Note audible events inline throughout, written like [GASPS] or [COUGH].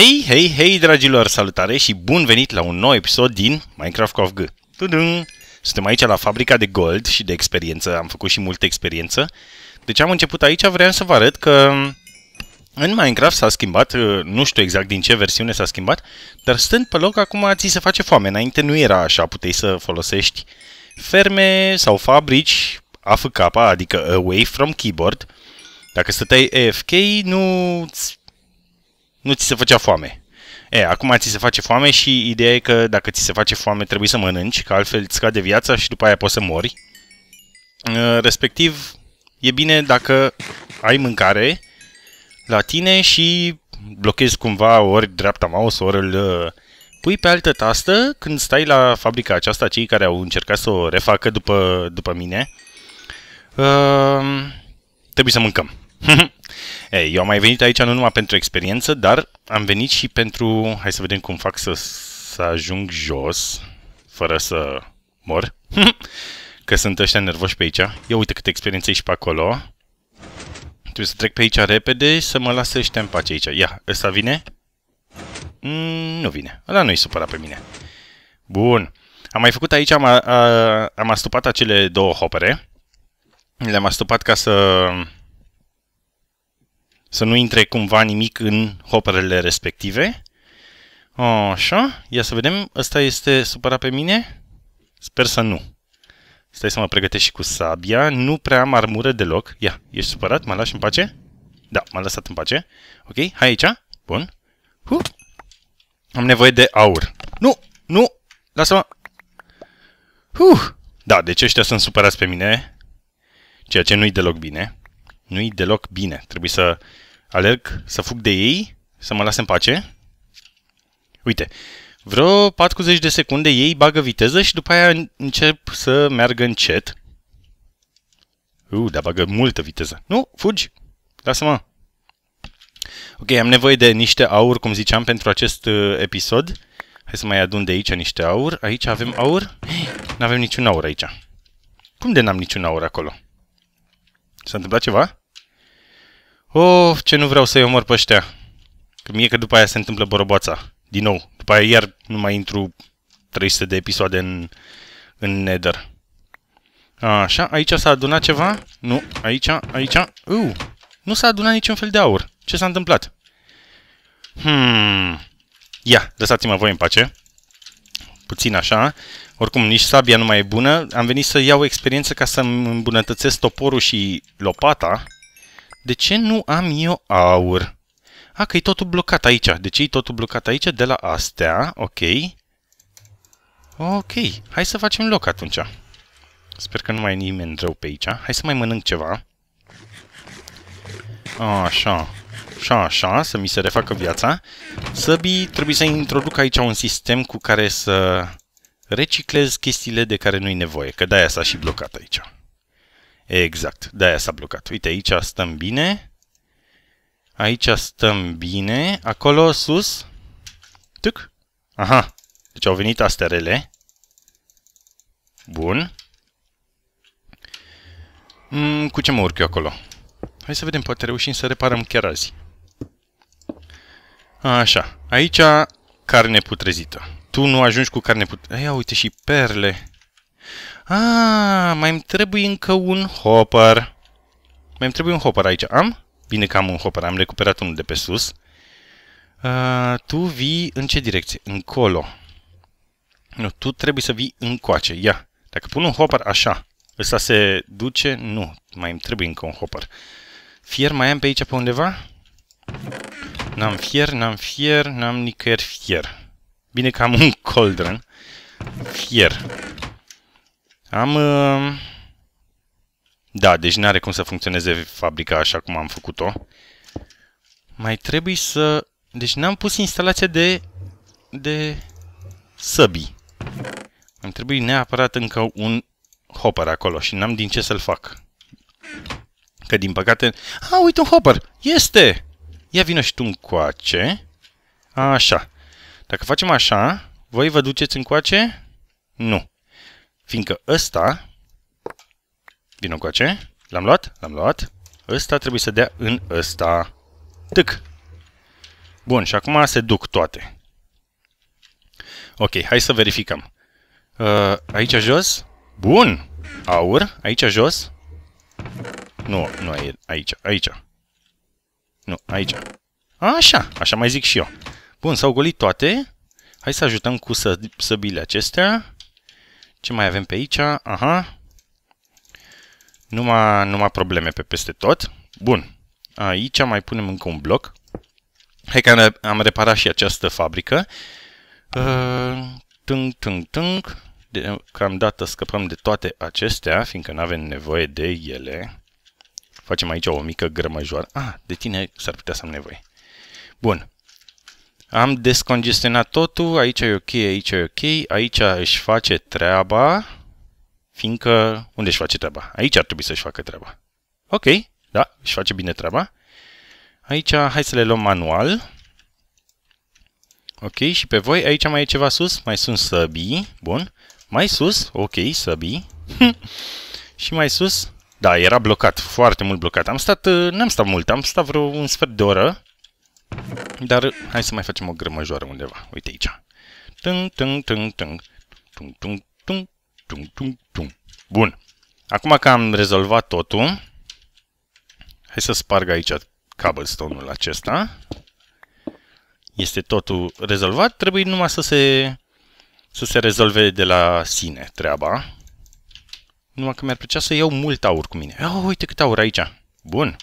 Hei, hei, hei, dragilor, salutare și bun venit la un nou episod din Minecraft G. Tudum! Suntem aici la fabrica de gold și de experiență, am făcut și multă experiență. Deci am început aici, vreau să vă arăt că în Minecraft s-a schimbat, uh, nu știu exact din ce versiune s-a schimbat, dar stând pe loc acum ți se face foame. Înainte nu era așa, puteai să folosești ferme sau fabrici AFK, adică Away from Keyboard. Dacă stăteai AFK, nu nu ți se făcea foame. E, acum ți se face foame și ideea e că dacă ți se face foame trebuie să mănânci, că altfel îți scade viața și după aia poți să mori. Uh, respectiv, e bine dacă ai mâncare la tine și blochezi cumva ori dreapta mouse, ori îl uh, pui pe altă tastă când stai la fabrica aceasta, cei care au încercat să o refacă după, după mine. Uh, trebuie să mâncăm. [LAUGHS] Ei, eu am mai venit aici nu numai pentru experiență, dar am venit și pentru... Hai să vedem cum fac să, să ajung jos, fără să mor. [LAUGHS] Că sunt ăștia nervoși pe aici. Ia uite câte experiență ești și pe acolo. Trebuie să trec pe aici repede și să mă lasă ăștia în pace aici. Ia, ăsta vine? Mm, nu vine. Ăla nu-i supărat pe mine. Bun. Am mai făcut aici, am, a, a, am astupat acele două hopere. Le-am astupat ca să să nu intre cumva nimic în hoperele respective. Așa, ia să vedem, ăsta este supărat pe mine? Sper să nu. Stai să mă pregătesc și cu sabia, nu prea am armură deloc. Ia, ești supărat? Mă lași în pace? Da, m-a lăsat în pace. Ok, hai aici. Bun. Huh. Am nevoie de aur. Nu, nu, lasă-mă. Huh. Da, deci ăștia sunt supărați pe mine, ceea ce nu-i deloc bine nu-i deloc bine. Trebuie să alerg, să fug de ei, să mă las în pace. Uite, vreo 40 de secunde ei bagă viteză și după aia încep să meargă încet. U, uh, dar bagă multă viteză. Nu, fugi! Lasă-mă! Ok, am nevoie de niște aur, cum ziceam, pentru acest uh, episod. Hai să mai adun de aici niște aur. Aici avem aur? [GASPS] N-avem niciun aur aici. Cum de n-am niciun aur acolo? S-a întâmplat ceva? Of, ce nu vreau să-i omor pe ăștia. Că mie că după aia se întâmplă boroboața. Din nou. După aia iar nu mai intru 300 de episoade în, în Nether. Așa, aici s-a adunat ceva? Nu, aici, aici. Uu, nu s-a adunat niciun fel de aur. Ce s-a întâmplat? Hmm. Ia, lăsați-mă voi în pace. Puțin așa. Oricum, nici sabia nu mai e bună. Am venit să iau experiență ca să îmbunătățesc toporul și lopata. De ce nu am eu aur? A, că e totul blocat aici. De ce e totul blocat aici de la astea. Ok. Ok. Hai să facem loc atunci. Sper că nu mai e nimeni rău pe aici. Hai să mai mănânc ceva. Așa. Așa, așa, să mi se refacă viața. Săbii trebuie să introduc aici un sistem cu care să reciclez chestiile de care nu-i nevoie, că de-aia s-a și blocat aici. Exact, de-aia s-a blocat. Uite, aici stăm bine. Aici stăm bine. Acolo, sus. Tuc. Aha. Deci au venit asterele. Bun. Mm, cu ce mă urc eu acolo? Hai să vedem, poate reușim să reparăm chiar azi. Așa. Aici, carne putrezită. Tu nu ajungi cu carne putrezită. Ia uite și perle. Ah, mai îmi trebuie încă un hopper. Mai îmi trebuie un hopper aici. Am? Bine că am un hopper. Am recuperat unul de pe sus. Uh, tu vii în ce direcție? Încolo. Nu, tu trebuie să vii încoace. Ia. Dacă pun un hopper așa, ăsta se duce? Nu. Mai îmi trebuie încă un hopper. Fier mai am pe aici pe undeva? N-am fier, n-am fier, n-am nicăieri fier. Bine că am un [LAUGHS] cauldron. Fier. Am... Uh, da, deci nu are cum să funcționeze fabrica așa cum am făcut-o. Mai trebuie să... Deci n-am pus instalația de... de... săbii. Am trebuit neapărat încă un hopper acolo și n-am din ce să-l fac. Că din păcate... A, uite un hopper! Este! Ia vină și tu încoace. Așa. Dacă facem așa, voi vă duceți încoace? Nu. Fiindcă ăsta, cu ce? l-am luat, l-am luat, ăsta trebuie să dea în ăsta. Tâc! Bun, și acum se duc toate. Ok, hai să verificăm. Uh, aici jos? Bun! Aur, aici jos? Nu, nu e aici, aici. Nu, aici. Așa, așa mai zic și eu. Bun, s-au golit toate. Hai să ajutăm cu să, săbile acestea. Ce mai avem pe aici? Aha. Numai, numai probleme pe peste tot. Bun. Aici mai punem încă un bloc. Hai că am reparat și această fabrică. Uh, tung, tung, tung. Cam dată scăpăm de toate acestea, fiindcă nu avem nevoie de ele. Facem aici o mică grămăjoară. Ah, de tine s-ar putea să am nevoie. Bun. Am descongestionat totul, aici e ok, aici e ok, aici își face treaba, fiindcă unde își face treaba? Aici ar trebui să-și facă treaba. Ok, da, își face bine treaba. Aici, hai să le luăm manual. Ok, și pe voi, aici mai e ceva sus, mai sunt săbii, bun. Mai sus, ok, săbii. [LAUGHS] și mai sus, da, era blocat, foarte mult blocat. Am stat, n-am stat mult, am stat vreo un sfert de oră dar hai să mai facem o grămăjoară undeva. Uite aici. Tung, tung, tung, tung. Tung, tung, tung, tung, tung, tung. Bun. Acum că am rezolvat totul, hai să sparg aici cobblestone-ul acesta. Este totul rezolvat. Trebuie numai să se, să se rezolve de la sine treaba. Numai că mi-ar plăcea să iau mult aur cu mine. Oh, uite cât aur aici. Bun.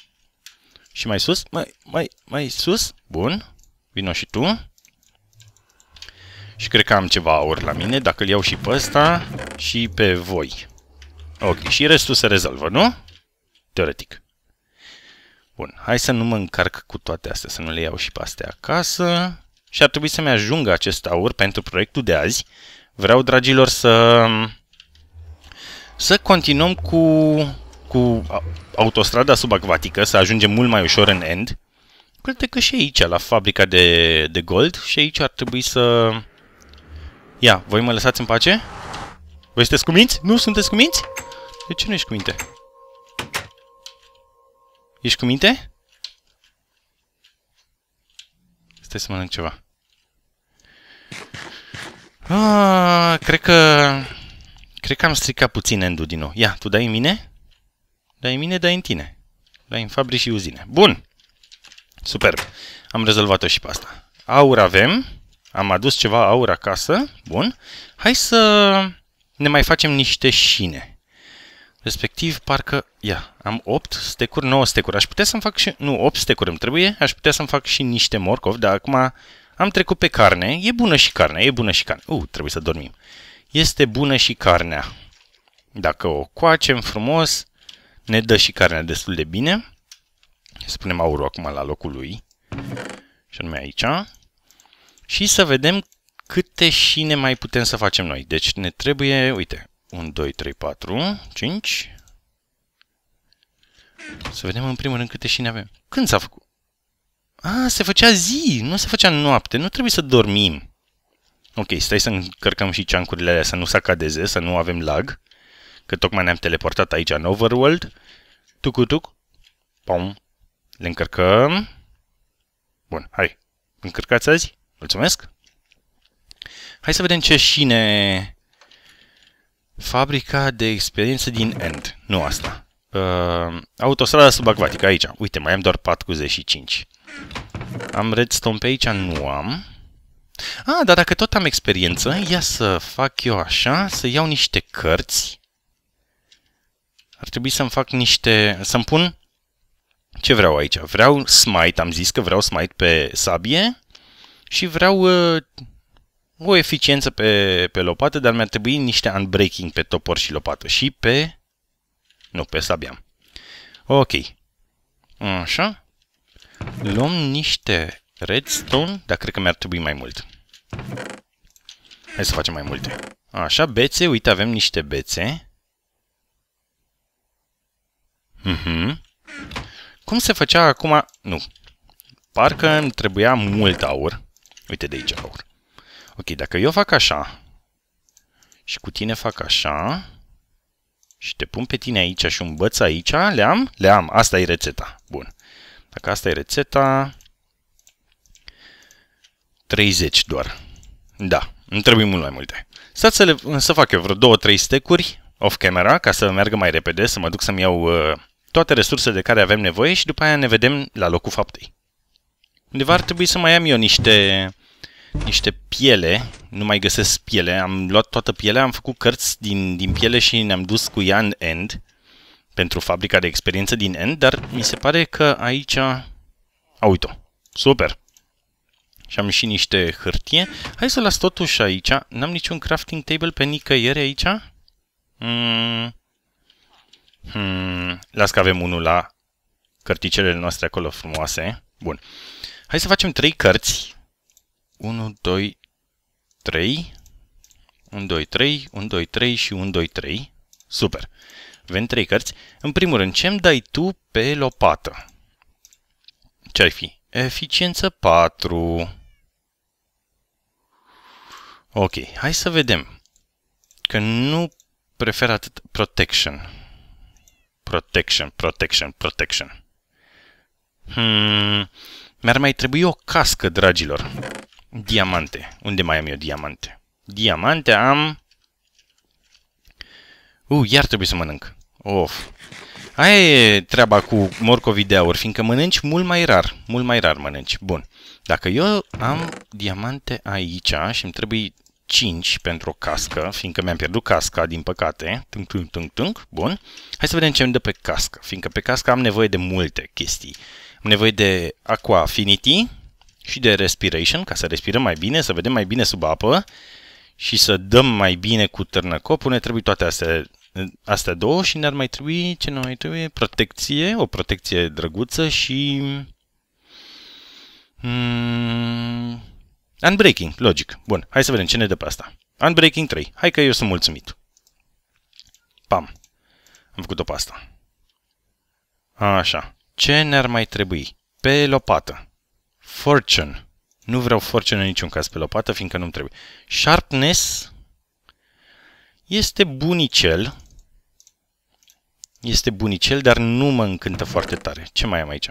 Și mai sus, mai, mai, mai sus. Bun. Vino și tu. Și cred că am ceva aur la mine, dacă îl iau și pe ăsta și pe voi. Ok, și restul se rezolvă, nu? Teoretic. Bun, hai să nu mă încarc cu toate astea, să nu le iau și pe astea acasă. Și ar trebui să-mi ajungă acest aur pentru proiectul de azi. Vreau, dragilor, să... Să continuăm cu cu autostrada subacvatică să ajungem mult mai ușor în End. Cred că și aici, la fabrica de, de gold, și aici ar trebui să... Ia, voi mă lăsați în pace? Voi sunteți cuminți? Nu sunteți cuminți? De ce nu ești cuminte? Ești cuminte? Stai să mănânc ceva. Ah, cred că... Cred că am stricat puțin endul din nou. Ia, tu dai mine? Dar în mine, dar în tine. Dai în fabrici și uzine. Bun! Superb! Am rezolvat-o și pe asta. Aur avem. Am adus ceva aur acasă. Bun. Hai să ne mai facem niște șine. Respectiv, parcă... Ia, am 8 stecuri, 9 stecuri. Aș putea să-mi fac și... Nu, 8 stecuri îmi trebuie. Aș putea să-mi fac și niște morcovi, dar acum am trecut pe carne. E bună și carnea, e bună și carne. Uh, trebuie să dormim. Este bună și carnea. Dacă o coacem frumos, ne dă și carnea destul de bine. Să punem aurul acum la locul lui. Și anume aici. Și să vedem câte ne mai putem să facem noi. Deci ne trebuie, uite, 1, 2, 3, 4, 5. Să vedem în primul rând câte ne avem. Când s-a făcut? A, se făcea zi, nu se făcea noapte, nu trebuie să dormim. Ok, stai să încărcăm și ceancurile alea, să nu se acadeze, să nu avem lag că tocmai ne-am teleportat aici în Overworld. Tucutuc. Pom. Le încărcăm. Bun, hai. Încărcați azi. Mulțumesc. Hai să vedem ce șine... Fabrica de experiență din End. Nu asta. Uh, autostrada subacvatică aici. Uite, mai am doar 45. Am redstone pe aici? Nu am. Ah, dar dacă tot am experiență, ia să fac eu așa, să iau niște cărți ar trebui să-mi fac niște, să-mi pun, ce vreau aici? Vreau smite, am zis că vreau smite pe sabie și vreau uh, o eficiență pe, pe lopată, dar mi-ar trebui niște unbreaking pe topor și lopată și pe, nu, pe sabia. Ok. Așa. Luăm niște redstone, dar cred că mi-ar trebui mai mult. Hai să facem mai multe. Așa, bețe, uite, avem niște bețe. Mm-hmm. Cum se făcea acum... Nu. Parcă îmi trebuia mult aur. Uite de aici aur. Ok, dacă eu fac așa și cu tine fac așa și te pun pe tine aici și un băț aici, le-am? Le-am. Asta e rețeta. Bun. Dacă asta e rețeta... 30 doar. Da, nu trebuie mult mai multe. Stați să, le, să fac eu vreo 2-3 stecuri off camera ca să meargă mai repede, să mă duc să-mi iau... Uh, toate resursele de care avem nevoie și după aia ne vedem la locul faptei. Undeva ar trebui să mai am eu niște, niște piele, nu mai găsesc piele, am luat toată pielea, am făcut cărți din, din piele și ne-am dus cu ea în End, pentru fabrica de experiență din End, dar mi se pare că aici... A, uite-o! Super! Și am și niște hârtie. Hai să las totuși aici. N-am niciun crafting table pe nicăieri aici? Mm. Hmm, las că avem unul la cărticelele noastre acolo frumoase. Bun. Hai să facem trei cărți. 1, 2, 3. 1, 2, 3, 1, 2, 3 și 1, 2, 3. Super. Avem trei cărți. În primul rând, ce-mi dai tu pe lopată? ce ai fi? Eficiență 4. Ok, hai să vedem. Că nu prefer atât protection. Protection, protection, protection. Hmm, mi-ar mai trebui o cască, dragilor. Diamante. Unde mai am eu diamante? Diamante am... U, uh, iar trebuie să mănânc. Of. Aia e treaba cu morcovii de aur, fiindcă mănânci mult mai rar. Mult mai rar mănânci. Bun. Dacă eu am diamante aici și îmi trebuie 5 pentru o cască, fiindcă mi-am pierdut casca, din păcate. Tung, tung, tung, tung. Bun. Hai să vedem ce îmi dă pe cască, fiindcă pe cască am nevoie de multe chestii. Am nevoie de Aqua Affinity și de Respiration, ca să respirăm mai bine, să vedem mai bine sub apă și să dăm mai bine cu târnăcopul. Ne trebuie toate astea, astea două și ne-ar mai trebui, ce ne mai trebuie? Protecție, o protecție drăguță și... Mm, Unbreaking, logic. Bun, hai să vedem ce ne dă pe asta. Unbreaking 3. Hai că eu sunt mulțumit. Pam. Am făcut-o pe asta. Așa. Ce ne-ar mai trebui? Pe lopată. Fortune. Nu vreau fortune în niciun caz pe lopată, fiindcă nu-mi trebuie. Sharpness este bunicel. Este bunicel, dar nu mă încântă foarte tare. Ce mai am aici?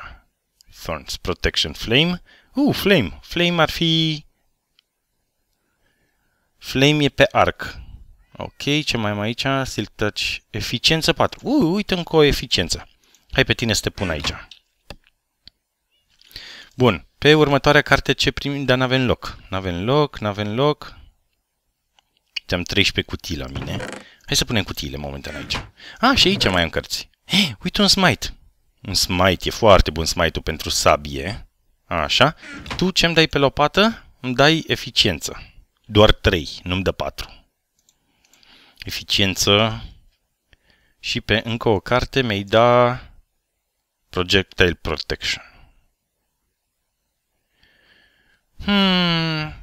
Thorns, Protection, Flame. Uh, Flame. Flame ar fi Flame e pe arc. Ok, ce mai am aici? Silk Touch. Eficiență 4. Ui, uite încă o eficiență. Hai pe tine să te pun aici. Bun. Pe următoarea carte ce primim? Dar n-avem loc. N-avem loc, n-avem loc. te am 13 cutii la mine. Hai să punem cutiile momentan aici. Ah, și aici mai am cărți. He, uite un smite. Un smite, e foarte bun smite-ul pentru sabie. Așa. Tu ce-mi dai pe lopată? Îmi dai eficiență doar 3, nu-mi dă 4. Eficiență. Și pe încă o carte mi-ai da Projectile Protection. Hmm,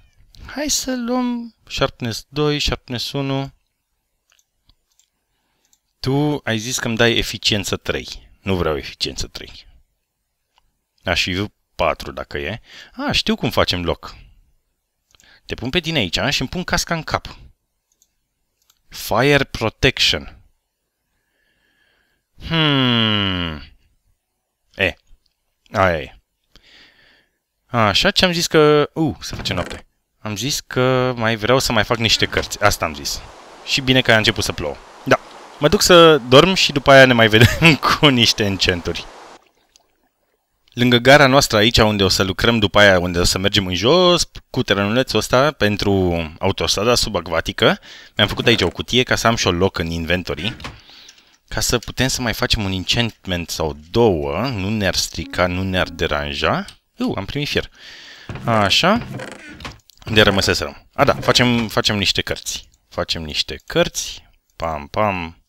hai să luăm Sharpness 2, Sharpness 1. Tu ai zis că îmi dai eficiență 3. Nu vreau eficiență 3. Aș fi 4 dacă e. A, știu cum facem loc. Te pun pe tine aici a? și îmi pun casca în cap. Fire protection. Hmm. E. Aia e. Așa ce am zis că... Uh, să face noapte. Am zis că mai vreau să mai fac niște cărți. Asta am zis. Și bine că a început să plouă. Da. Mă duc să dorm și după aia ne mai vedem [LAUGHS] cu niște încenturi lângă gara noastră aici unde o să lucrăm după aia, unde o să mergem în jos, cu terenulețul ăsta pentru autostrada subacvatică, mi-am făcut aici o cutie ca să am și o loc în inventory, ca să putem să mai facem un enchantment sau două, nu ne-ar strica, nu ne-ar deranja. Uu, am primit fier. Așa. Unde rămăseserăm? A, da, facem, facem niște cărți. Facem niște cărți. Pam, pam.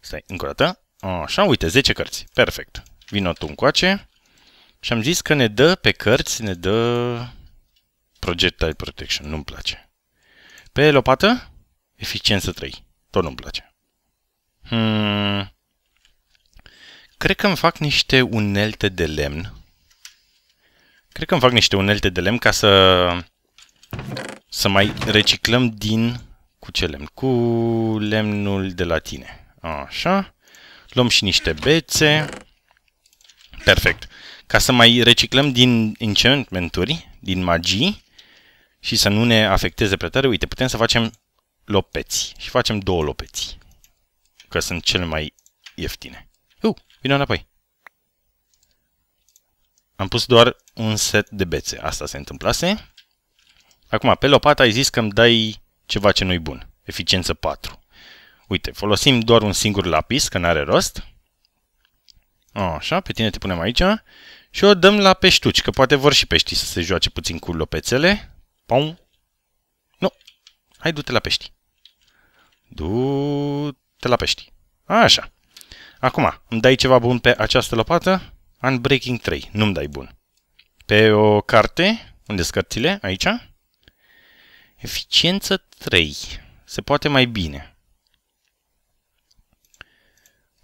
Stai, încă o dată. Așa, uite, 10 cărți. Perfect. Vino tu încoace. Și am zis că ne dă pe cărți, ne dă projectile protection. Nu-mi place. Pe lopată, eficiență 3. Tot nu-mi place. Hmm. Cred că îmi fac niște unelte de lemn. Cred că îmi fac niște unelte de lemn ca să să mai reciclăm din cu ce lemn? Cu lemnul de la tine. Așa. Luăm și niște bețe. Perfect ca să mai reciclăm din enchantmenturi, din magii și să nu ne afecteze prea tare, uite, putem să facem lopeți și facem două lopeți, că sunt cele mai ieftine. Uh, vine înapoi. Am pus doar un set de bețe, asta se întâmplase. Acum, pe lopata ai zis că îmi dai ceva ce nu-i bun, eficiență 4. Uite, folosim doar un singur lapis, că n-are rost. Așa, pe tine te punem aici și o dăm la peștuci, că poate vor și peștii să se joace puțin cu lopețele. Pum. Nu. Hai, du-te la pești. Du-te la pești. Așa. Acum, îmi dai ceva bun pe această lopată? Unbreaking 3. Nu-mi dai bun. Pe o carte, unde scărțile, Aici. Eficiență 3. Se poate mai bine.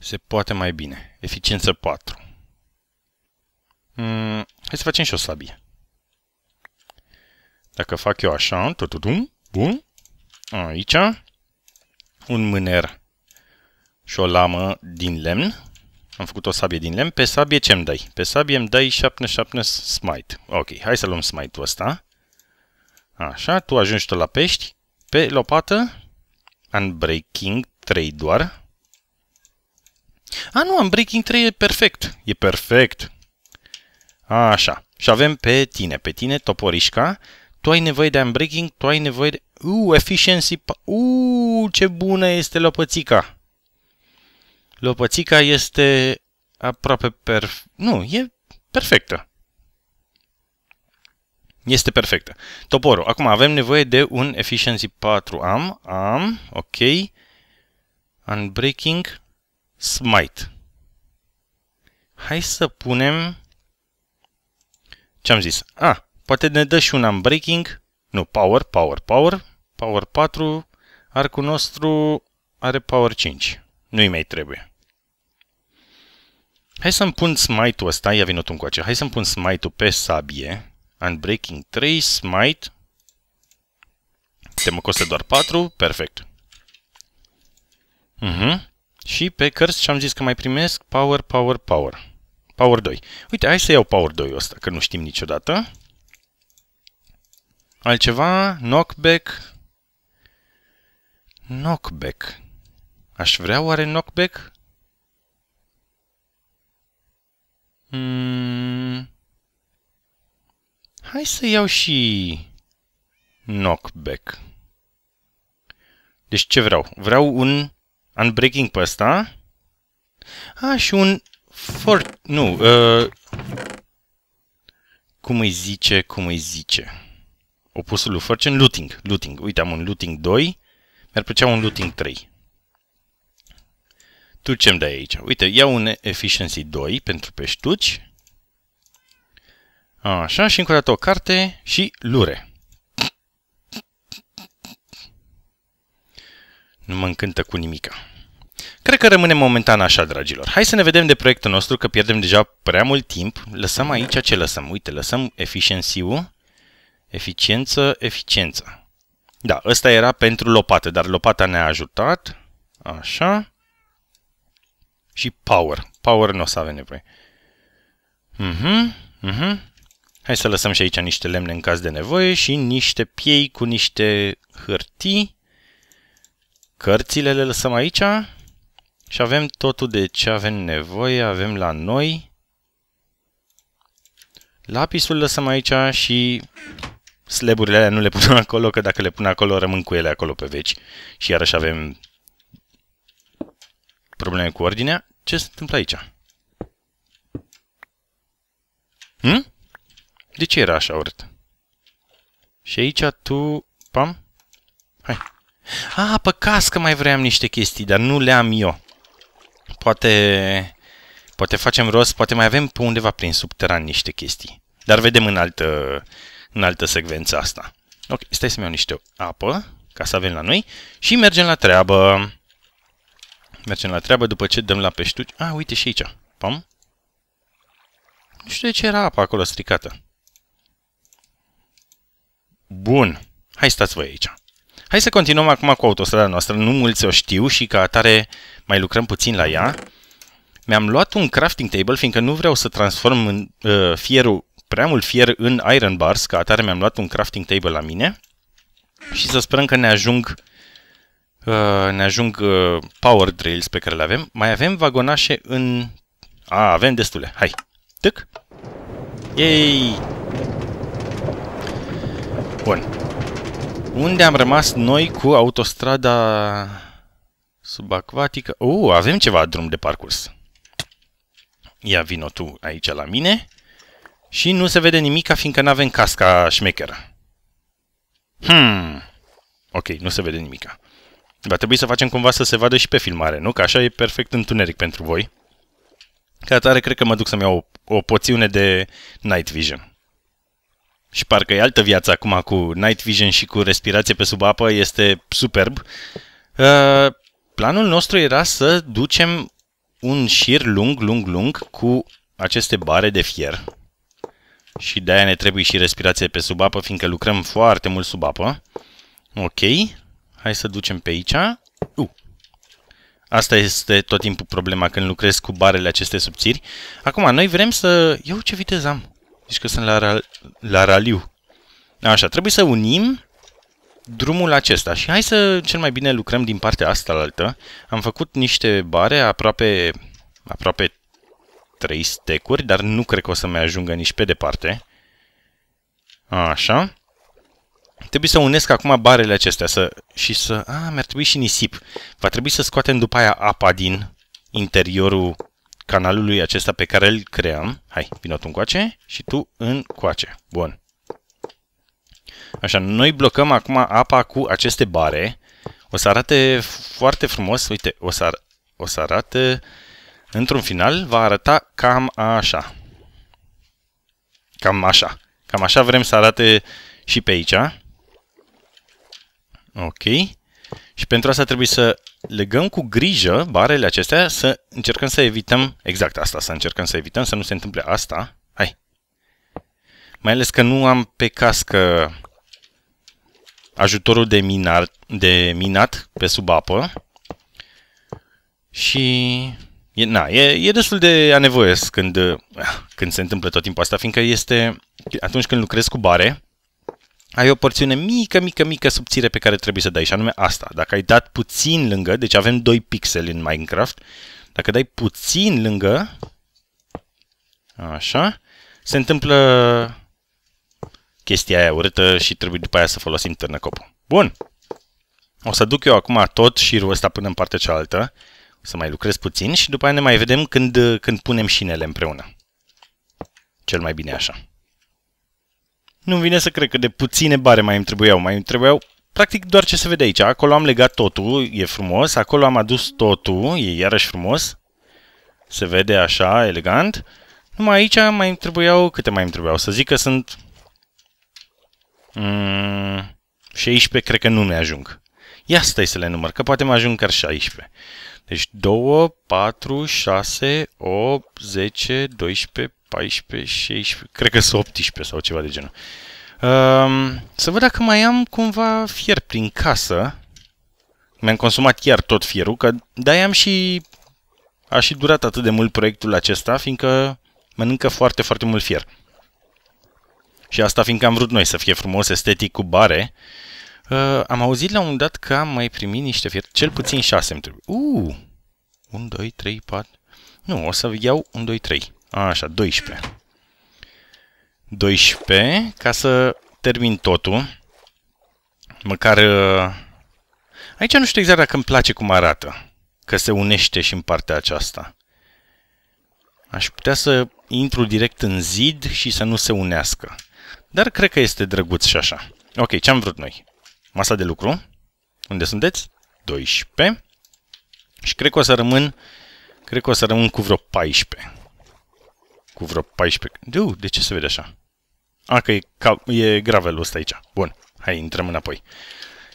Se poate mai bine. Eficiență 4. Mm, hai să facem și o sabie. Dacă fac eu așa, tututum, bun, aici, un mâner și o lamă din lemn. Am făcut o sabie din lemn. Pe sabie ce îmi dai? Pe sabie îmi dai 77 smite. Ok, hai să luăm smite-ul ăsta. Așa, tu ajungi tot la pești. Pe lopată, unbreaking 3 doar. A, nu, am Breaking 3 e perfect. E perfect. Așa. Și avem pe tine. Pe tine, toporișca. Tu ai nevoie de unbreaking, tu ai nevoie de... Uuu, efficiency... Uuu, ce bună este lopățica. Lopățica este aproape per... Nu, e perfectă. Este perfectă. Toporul. Acum avem nevoie de un efficiency 4. Am, am, ok. Unbreaking. Smite. Hai să punem... Ce-am zis? Ah, poate ne dă și un unbreaking. Nu, power, power, power. Power 4. Arcul nostru are power 5. Nu-i mai trebuie. Hai să-mi pun smite-ul ăsta. Ia vinut un coace. Hai să-mi pun smite-ul pe sabie. Unbreaking 3, smite. Te mă costă doar 4. Perfect. Mhm. Uh -huh. Și pe cărți și-am zis că mai primesc Power, Power, Power. Power 2. Uite, hai să iau Power 2 ăsta, că nu știm niciodată. Altceva? Knockback? Knockback. Aș vrea oare knockback? Hmm. Hai să iau și knockback. Deci ce vreau? Vreau un unbreaking pe ăsta. A, și un for... Nu, uh, cum îi zice, cum îi zice. Opusul lui Fortune, looting, looting. Uite, am un looting 2, mi-ar plăcea un looting 3. Tu ce-mi dai aici? Uite, iau un efficiency 2 pentru peștuci. Așa, și încă o dată o carte și lure. Nu mă încântă cu nimica. Cred că rămânem momentan așa, dragilor. Hai să ne vedem de proiectul nostru, că pierdem deja prea mult timp. Lăsăm aici ce lăsăm. Uite, lăsăm eficiențiu, Eficiență, eficiență. Da, ăsta era pentru lopată, dar lopata ne-a ajutat. Așa. Și power. Power nu o să avem nevoie. Mhm, uh mhm. -huh, uh -huh. Hai să lăsăm și aici niște lemne în caz de nevoie și niște piei cu niște hârtii. Cărțile le lăsăm aici și avem totul de ce avem nevoie, avem la noi. Lapisul lăsăm aici și sleburile alea nu le punem [LAUGHS] acolo, că dacă le pun acolo rămân cu ele acolo pe veci. Și iarăși avem probleme cu ordinea. Ce se întâmplă aici? Hm? De ce era așa urât? Și aici tu... Pam? Hai. A, păcat că mai vreau niște chestii, dar nu le am eu. Poate... Poate facem rost, poate mai avem pe undeva prin subteran niște chestii. Dar vedem în altă, în altă secvență asta. Ok, stai să-mi iau niște apă, ca să avem la noi, și mergem la treabă. Mergem la treabă după ce dăm la peștuci. A, ah, uite și aici. Pam. Nu știu de ce era apa acolo stricată. Bun. Hai stați voi aici. Hai să continuăm acum cu autostrada noastră. Nu mulți o știu și ca atare mai lucrăm puțin la ea. Mi-am luat un crafting table, fiindcă nu vreau să transform în, uh, fierul, prea mult fier în iron bars, ca atare mi-am luat un crafting table la mine. Și să sperăm că ne ajung, uh, ne ajung uh, power drills pe care le avem. Mai avem vagonașe în... A, avem destule. Hai. Tâc. Yay! Bun. Unde am rămas noi cu autostrada subacvatică? Uh, avem ceva drum de parcurs. Ia vino tu aici la mine. Și nu se vede nimic, fiindcă nu avem casca șmecheră. Hmm. Ok, nu se vede nimica. Va trebui să facem cumva să se vadă și pe filmare, nu? Că așa e perfect întuneric pentru voi. Ca atare, cred că mă duc să-mi iau o, o poțiune de night vision și parcă e altă viață acum cu night vision și cu respirație pe sub apă, este superb. Uh, planul nostru era să ducem un șir lung, lung, lung cu aceste bare de fier. Și de-aia ne trebuie și respirație pe sub apă, fiindcă lucrăm foarte mult sub apă. Ok, hai să ducem pe aici. Uh. Asta este tot timpul problema când lucrez cu barele aceste subțiri. Acum, noi vrem să... Eu ce viteză am? Zici că sunt la, ra la raliu. Așa, trebuie să unim drumul acesta și hai să cel mai bine lucrăm din partea asta la altă. Am făcut niște bare aproape, aproape 3 stecuri, dar nu cred că o să mai ajungă nici pe departe. Așa. Trebuie să unesc acum barele acestea să, și să... A, mi-ar trebui și nisip. Va trebui să scoatem după aia apa din interiorul canalului acesta pe care îl cream. Hai, vină tu încoace și tu încoace. Bun. Așa, noi blocăm acum apa cu aceste bare. O să arate foarte frumos, uite, o să, ar o să arate, într-un final, va arăta cam așa. Cam așa. Cam așa vrem să arate și pe aici. Ok. Și pentru asta trebuie să legăm cu grijă barele acestea, să încercăm să evităm exact asta, să încercăm să evităm să nu se întâmple asta. Hai! Mai ales că nu am pe cască ajutorul de, minar, de minat pe sub apă. Și e, na, e, e destul de anevoiesc când, când se întâmplă tot timpul asta, fiindcă este atunci când lucrezi cu bare, ai o porțiune mică, mică, mică, subțire pe care trebuie să dai și anume asta. Dacă ai dat puțin lângă, deci avem 2 pixeli în Minecraft, dacă dai puțin lângă, așa, se întâmplă chestia aia urâtă și trebuie după aia să folosim târnăcopul. Bun! O să duc eu acum tot șirul ăsta până în partea cealaltă, o să mai lucrez puțin și după aia ne mai vedem când, când punem șinele împreună. Cel mai bine așa nu vine să cred că de puține bare mai îmi trebuiau. Mai îmi trebuiau practic doar ce se vede aici. Acolo am legat totul, e frumos. Acolo am adus totul, e iarăși frumos. Se vede așa, elegant. Numai aici mai îmi trebuiau... Câte mai îmi trebuiau? Să zic că sunt... Mm, 16 cred că nu ne ajung. Ia stai să le număr, că poate mă ajung chiar 16. Deci 2, 4, 6, 8, 10, 12, 14, 16, cred că sunt 18 sau ceva de genul. Um, să văd dacă mai am cumva fier prin casă. Mi-am consumat chiar tot fierul, că de am și... A și durat atât de mult proiectul acesta, fiindcă mănâncă foarte, foarte mult fier. Și asta fiindcă am vrut noi să fie frumos, estetic, cu bare. Uh, am auzit la un dat că am mai primit niște fier, cel puțin 6 îmi trebuie. Uuu! Uh! 1, 2, 3, 4... Nu, o să iau 1, 2, 3. Așa, 12. 12, ca să termin totul. Măcar... Uh, aici nu știu exact dacă îmi place cum arată. Că se unește și în partea aceasta. Aș putea să intru direct în zid și să nu se unească. Dar cred că este drăguț și așa. Ok, ce-am vrut noi? Masa de lucru. Unde sunteți? 12. Și cred că o să rămân... Cred că o să rămân cu vreo 14. Cu vreo 14... Du, de ce se vede așa? A, că e, ca... e gravelul ăsta aici. Bun, hai, intrăm înapoi.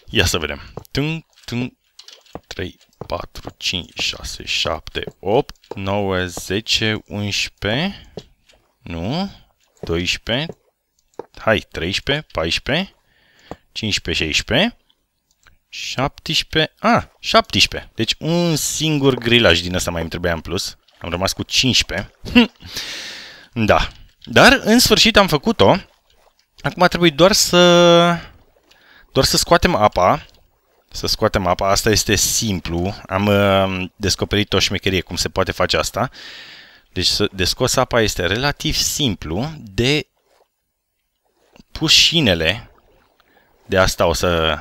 Ia să vedem. Tân, tân, 3, 4, 5, 6, 7, 8, 9, 10, 11, nu, 12, hai, 13, 14, 15, 16, 17, a, 17. Deci un singur grilaj din ăsta mai îmi trebuia în plus. Am rămas cu 15. Hm. Da. Dar, în sfârșit, am făcut-o. Acum trebuie doar să... Doar să scoatem apa. Să scoatem apa. Asta este simplu. Am uh, descoperit o șmecherie cum se poate face asta. Deci, să descos apa este relativ simplu. De pușinele. De asta o să...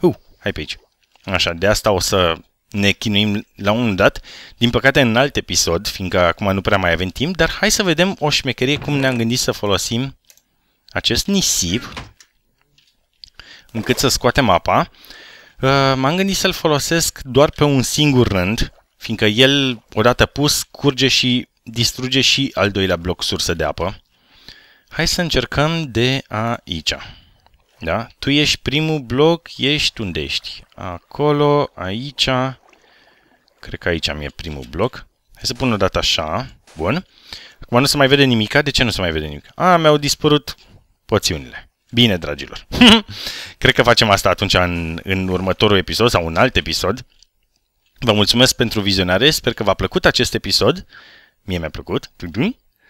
Uh, hai pe aici. Așa, de asta o să ne chinuim la un dat, din păcate în alt episod, fiindcă acum nu prea mai avem timp, dar hai să vedem o șmecherie cum ne-am gândit să folosim acest nisip încât să scoatem apa. Uh, m-am gândit să-l folosesc doar pe un singur rând, fiindcă el, odată pus, curge și distruge și al doilea bloc sursă de apă. Hai să încercăm de aici. Da? Tu ești primul bloc, ești unde ești. Acolo, aici. Cred că aici mi-e primul bloc. Hai să pun o dată așa. Bun. Acum nu se mai vede nimica. De ce nu se mai vede nimic? A, mi-au dispărut poțiunile. Bine, dragilor. [LAUGHS] Cred că facem asta atunci în, în următorul episod sau un alt episod. Vă mulțumesc pentru vizionare. Sper că v-a plăcut acest episod. Mie mi-a plăcut.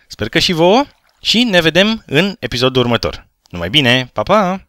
Sper că și vouă. Și ne vedem în episodul următor. Numai bine! Pa, pa!